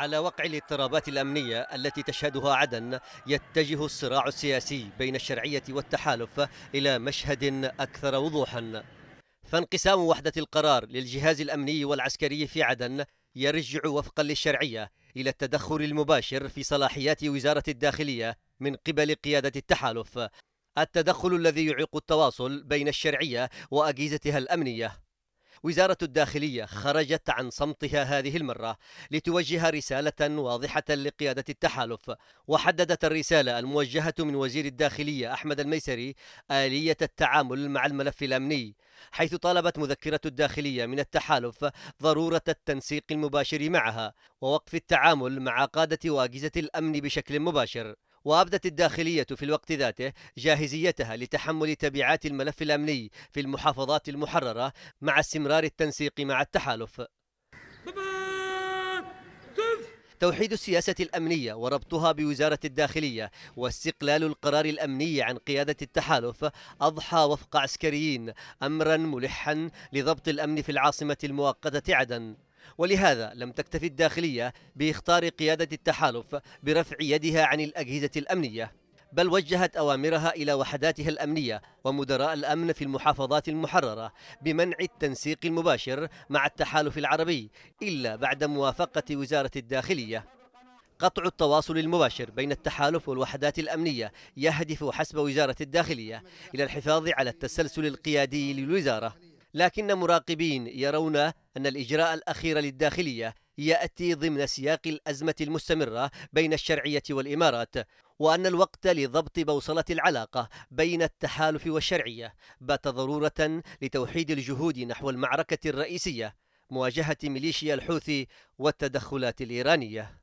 على وقع الاضطرابات الأمنية التي تشهدها عدن يتجه الصراع السياسي بين الشرعية والتحالف إلى مشهد أكثر وضوحا فانقسام وحدة القرار للجهاز الأمني والعسكري في عدن يرجع وفقا للشرعية إلى التدخل المباشر في صلاحيات وزارة الداخلية من قبل قيادة التحالف التدخل الذي يعيق التواصل بين الشرعية وأجهزتها الأمنية وزارة الداخلية خرجت عن صمتها هذه المرة لتوجه رسالة واضحة لقيادة التحالف وحددت الرسالة الموجهة من وزير الداخلية أحمد الميسري آلية التعامل مع الملف الأمني حيث طالبت مذكرة الداخلية من التحالف ضرورة التنسيق المباشر معها ووقف التعامل مع قادة وأجهزة الأمن بشكل مباشر وأبدت الداخلية في الوقت ذاته جاهزيتها لتحمل تبعات الملف الأمني في المحافظات المحررة مع استمرار التنسيق مع التحالف توحيد السياسة الأمنية وربطها بوزارة الداخلية واستقلال القرار الأمني عن قيادة التحالف أضحى وفق عسكريين أمرا ملحا لضبط الأمن في العاصمة المؤقتة عدن ولهذا لم تكتفي الداخلية باختار قيادة التحالف برفع يدها عن الأجهزة الأمنية بل وجهت أوامرها إلى وحداتها الأمنية ومدراء الأمن في المحافظات المحررة بمنع التنسيق المباشر مع التحالف العربي إلا بعد موافقة وزارة الداخلية قطع التواصل المباشر بين التحالف والوحدات الأمنية يهدف حسب وزارة الداخلية إلى الحفاظ على التسلسل القيادي للوزارة لكن مراقبين يرون أن الإجراء الأخير للداخلية يأتي ضمن سياق الأزمة المستمرة بين الشرعية والإمارات وأن الوقت لضبط بوصلة العلاقة بين التحالف والشرعية بات ضرورة لتوحيد الجهود نحو المعركة الرئيسية مواجهة ميليشيا الحوثي والتدخلات الإيرانية